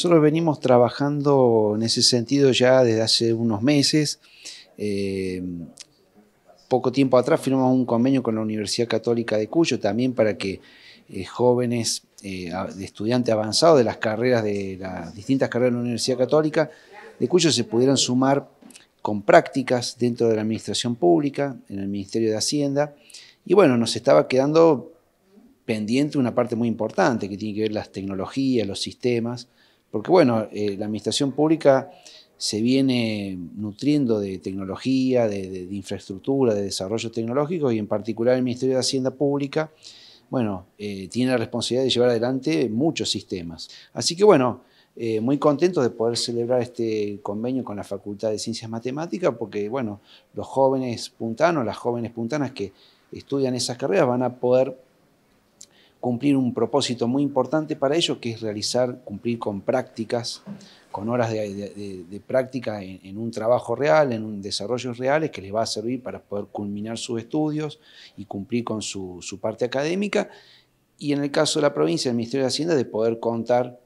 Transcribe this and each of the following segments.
Nosotros venimos trabajando en ese sentido ya desde hace unos meses. Eh, poco tiempo atrás firmamos un convenio con la Universidad Católica de Cuyo también para que eh, jóvenes eh, de estudiantes avanzados de las carreras de las distintas carreras de la Universidad Católica de Cuyo se pudieran sumar con prácticas dentro de la administración pública, en el Ministerio de Hacienda. Y bueno, nos estaba quedando pendiente una parte muy importante que tiene que ver las tecnologías, los sistemas. Porque bueno, eh, la administración pública se viene nutriendo de tecnología, de, infraestructura, de desarrollo tecnológico y en particular el Ministerio de Hacienda Pública, bueno, eh, tiene la responsabilidad de llevar adelante muchos sistemas. Así que bueno, eh, muy contentos de poder celebrar este convenio con la Facultad de Ciencias Matemáticas porque bueno, los jóvenes puntanos, las jóvenes puntanas que estudian esas carreras van a poder cumplir un propósito muy importante para ellos, que es realizar, cumplir con prácticas, con horas de, práctica en, un trabajo real, en un desarrollo reales, que les va a servir para poder culminar sus estudios y cumplir con su parte académica. Y en el caso de la provincia, el Ministerio de Hacienda, de poder contar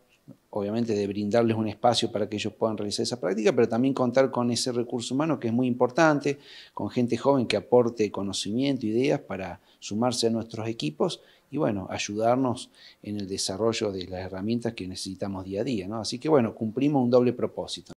obviamente de brindarles un espacio para que ellos puedan realizar esa práctica, pero también contar con ese recurso humano que es muy importante, con gente joven que aporte conocimiento, ideas para sumarse a nuestros equipos y bueno, ayudarnos en el desarrollo de las herramientas que necesitamos día a día. ¿no? Así que bueno, cumplimos un doble propósito.